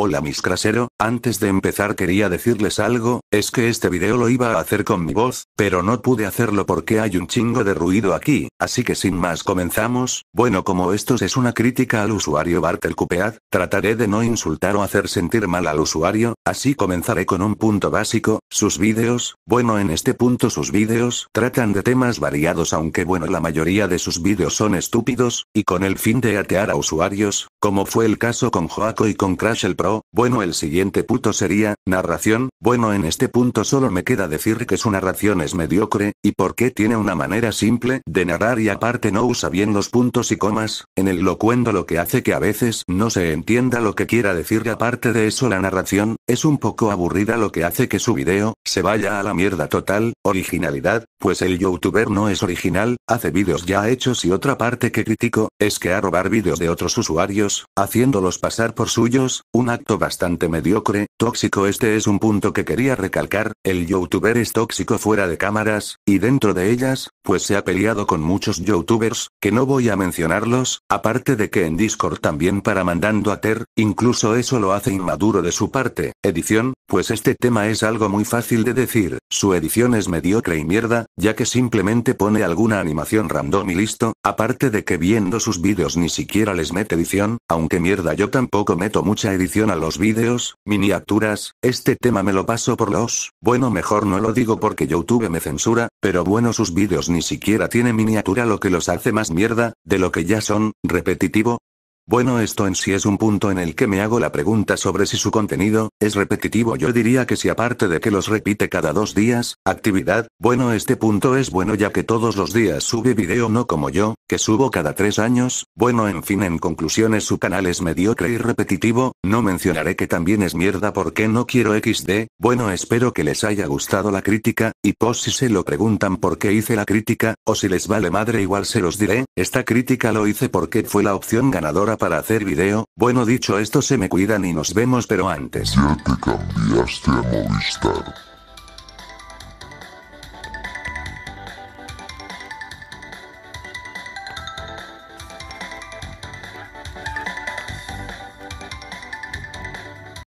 Hola mis crasero, antes de empezar quería decirles algo, es que este video lo iba a hacer con mi voz, pero no pude hacerlo porque hay un chingo de ruido aquí, así que sin más comenzamos, bueno como esto es una crítica al usuario Bartel Cupead, trataré de no insultar o hacer sentir mal al usuario, así comenzaré con un punto básico, sus vídeos, bueno en este punto sus vídeos tratan de temas variados aunque bueno la mayoría de sus vídeos son estúpidos, y con el fin de atear a usuarios, como fue el caso con Joaco y con Crash el Pro, bueno el siguiente punto sería, narración, bueno en este punto solo me queda decir que su narración es mediocre, y porque tiene una manera simple de narrar y aparte no usa bien los puntos y comas, en el locuendo lo que hace que a veces no se entienda lo que quiera decir y aparte de eso la narración, es un poco aburrida lo que hace que su video, se vaya a la mierda total, originalidad, pues el youtuber no es original, hace vídeos ya hechos y otra parte que critico, es que a robar vídeos de otros usuarios haciéndolos pasar por suyos, un acto bastante mediocre, tóxico este es un punto que quería recalcar, el youtuber es tóxico fuera de cámaras, y dentro de ellas, pues se ha peleado con muchos youtubers, que no voy a mencionarlos, aparte de que en Discord también para mandando a Ter, incluso eso lo hace inmaduro de su parte, edición, pues este tema es algo muy fácil de decir, su edición es mediocre y mierda, ya que simplemente pone alguna animación random y listo, aparte de que viendo sus vídeos ni siquiera les mete edición, aunque mierda yo tampoco meto mucha edición a los vídeos, miniaturas, este tema me lo paso por los, bueno mejor no lo digo porque YouTube me censura, pero bueno sus vídeos ni siquiera tiene miniatura lo que los hace más mierda, de lo que ya son, repetitivo, bueno, esto en sí es un punto en el que me hago la pregunta sobre si su contenido es repetitivo. Yo diría que si aparte de que los repite cada dos días, actividad, bueno, este punto es bueno ya que todos los días sube video, no como yo, que subo cada tres años, bueno, en fin, en conclusiones su canal es mediocre y repetitivo, no mencionaré que también es mierda porque no quiero XD, bueno, espero que les haya gustado la crítica, y pos si se lo preguntan por qué hice la crítica, o si les vale madre igual se los diré, esta crítica lo hice porque fue la opción ganadora para hacer video, bueno dicho esto se me cuidan y nos vemos pero antes. cambiaste a